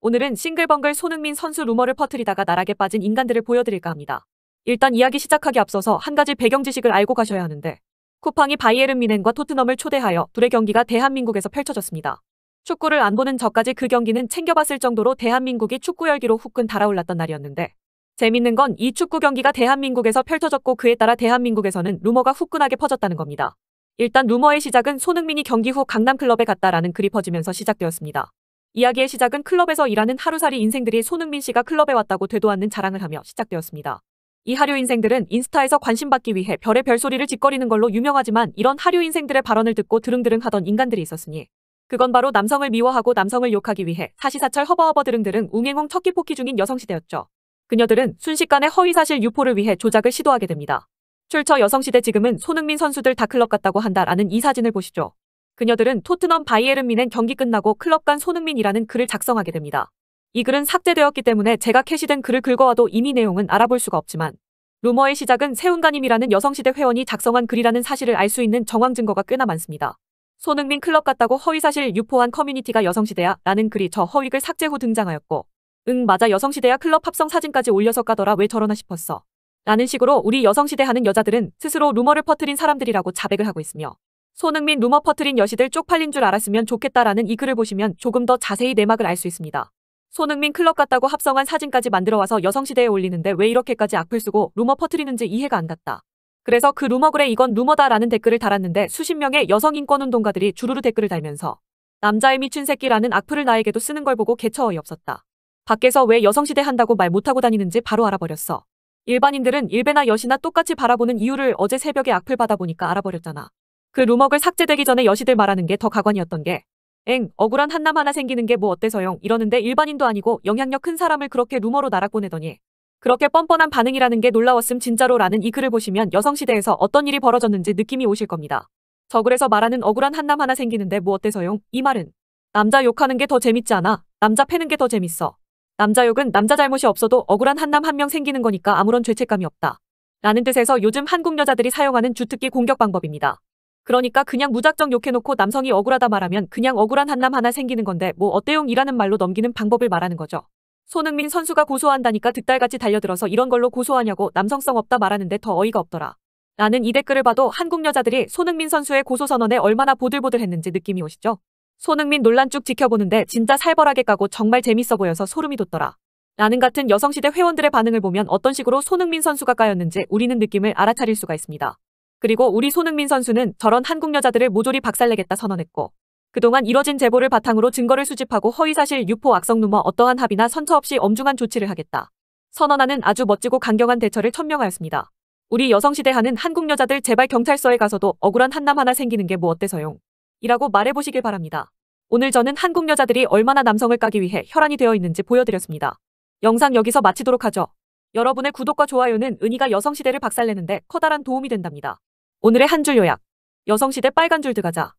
오늘은 싱글벙글 손흥민 선수 루머를 퍼뜨리다가 나락에 빠진 인간들을 보여드릴까 합니다. 일단 이야기 시작하기 앞서서 한 가지 배경 지식을 알고 가셔야 하는데 쿠팡이 바이에른 미넨과 토트넘을 초대하여 둘의 경기가 대한민국에서 펼쳐졌습니다. 축구를 안 보는 저까지 그 경기는 챙겨봤을 정도로 대한민국이 축구 열기로 후끈 달아올랐던 날이었는데 재밌는 건 이 축구 경기가 대한민국에서 펼쳐졌고 그에 따라 대한민국에서는 루머가 후끈하게 퍼졌다는 겁니다. 일단 루머의 시작은 손흥민이 경기 후 강남 클럽에 갔다라는 글이 퍼지면서 시작되었습니다. 이야기의 시작은 클럽에서 일하는 하루살이 인생들이 손흥민 씨가 클럽에 왔다고 되도 않는 자랑을 하며 시작되었습니다. 이 하류 인생들은 인스타에서 관심받기 위해 별의 별소리를 짓거리는 걸로 유명하지만 이런 하류 인생들의 발언을 듣고 드릉드릉 하던 인간들이 있었으니 그건 바로 남성을 미워하고 남성을 욕하기 위해 사시사철 허버허버 드릉드릉 웅행웅 척기포키 중인 여성시대였죠. 그녀들은 순식간에 허위사실 유포를 위해 조작을 시도하게 됩니다. 출처 여성시대 지금은 손흥민 선수들 다 클럽 같다고 한다라는 이 사진을 보시죠. 그녀들은 토트넘 바이에른 미넨 경기 끝나고 클럽 간 손흥민이라는 글을 작성하게 됩니다. 이 글은 삭제되었기 때문에 제가 캐시된 글을 긁어와도 이미 내용은 알아볼 수가 없지만 루머의 시작은 세운가님이라는 여성시대 회원이 작성한 글이라는 사실을 알 수 있는 정황 증거가 꽤나 많습니다. 손흥민 클럽 같다고 허위사실 유포한 커뮤니티가 여성시대야 라는 글이 저 허위글 삭제 후 등장하였고 응 맞아 여성시대야 클럽 합성 사진까지 올려서 까더라 왜 저러나 싶었어. 라는 식으로 우리 여성시대 하는 여자들은 스스로 루머를 퍼뜨린 사람들이라고 자백을 하고 있으며 손흥민 루머 퍼트린 여시들 쪽팔린 줄 알았으면 좋겠다라는 이 글을 보시면 조금 더 자세히 내막을 알 수 있습니다. 손흥민 클럽 같다고 합성한 사진까지 만들어와서 여성시대에 올리는데 왜 이렇게까지 악플 쓰고 루머 퍼트리는지 이해가 안 갔다. 그래서 그 루머글에 이건 루머다라는 댓글을 달았는데 수십 명의 여성인권운동가들이 주르르 댓글을 달면서 남자의 미친 새끼라는 악플을 나에게도 쓰는 걸 보고 개처 어이없었다. 밖에서 왜 여성시대 한다고 말 못하고 다니는지 바로 알아버렸어. 일반인들은 일베나 여시나 똑같이 바라보는 이유를 어제 새벽에 악플 받아보니까 알아버렸잖아. 그 루머글 삭제되기 전에 여시들 말하는 게 더 가관이었던 게 엥, 억울한 한남 하나 생기는 게 뭐 어때서용 이러는데 일반인도 아니고 영향력 큰 사람을 그렇게 루머로 날아보내더니 그렇게 뻔뻔한 반응이라는 게 놀라웠음 진짜로라는 이 글을 보시면 여성시대에서 어떤 일이 벌어졌는지 느낌이 오실 겁니다. 저 글에서 말하는 억울한 한남 하나 생기는데 뭐 어때서용 이 말은 남자 욕하는 게 더 재밌지 않아 남자 패는 게 더 재밌어 남자 욕은 남자 잘못이 없어도 억울한 한남 한 명 생기는 거니까 아무런 죄책감이 없다 라는 뜻에서 요즘 한국 여자들이 사용하는 주특기 공격 방법입니다. 그러니까 그냥 무작정 욕해놓고 남성이 억울하다 말하면 그냥 억울한 한남 하나 생기는 건데 뭐 어때용이라는 말로 넘기는 방법을 말하는 거죠. 손흥민 선수가 고소한다니까 득달같이 달려들어서 이런 걸로 고소하냐고 남성성 없다 말하는데 더 어이가 없더라. 나는 이 댓글을 봐도 한국 여자들이 손흥민 선수의 고소 선언에 얼마나 보들보들했는지 느낌이 오시죠? 손흥민 논란 쭉 지켜보는데 진짜 살벌하게 까고 정말 재밌어 보여서 소름이 돋더라. 나는 같은 여성시대 회원들의 반응을 보면 어떤 식으로 손흥민 선수가 까였는지 우리는 느낌을 알아차릴 수가 있습니다. 그리고 우리 손흥민 선수는 저런 한국 여자들을 모조리 박살내겠다 선언했고 그동안 이뤄진 제보를 바탕으로 증거를 수집하고 허위사실 유포 악성 루머 어떠한 합의나 선처 없이 엄중한 조치를 하겠다. 선언하는 아주 멋지고 강경한 대처를 천명하였습니다. 우리 여성시대 하는 한국 여자들 제발 경찰서에 가서도 억울한 한남 하나 생기는 게 뭐 어때서용. 이라고 말해보시길 바랍니다. 오늘 저는 한국 여자들이 얼마나 남성을 까기 위해 혈안이 되어 있는지 보여드렸습니다. 영상 여기서 마치도록 하죠. 여러분의 구독과 좋아요는 은희가 여성시대를 박살내는데 커다란 도움이 된답니다. 오늘의 한 줄 요약. 여성시대 빨간 줄드가자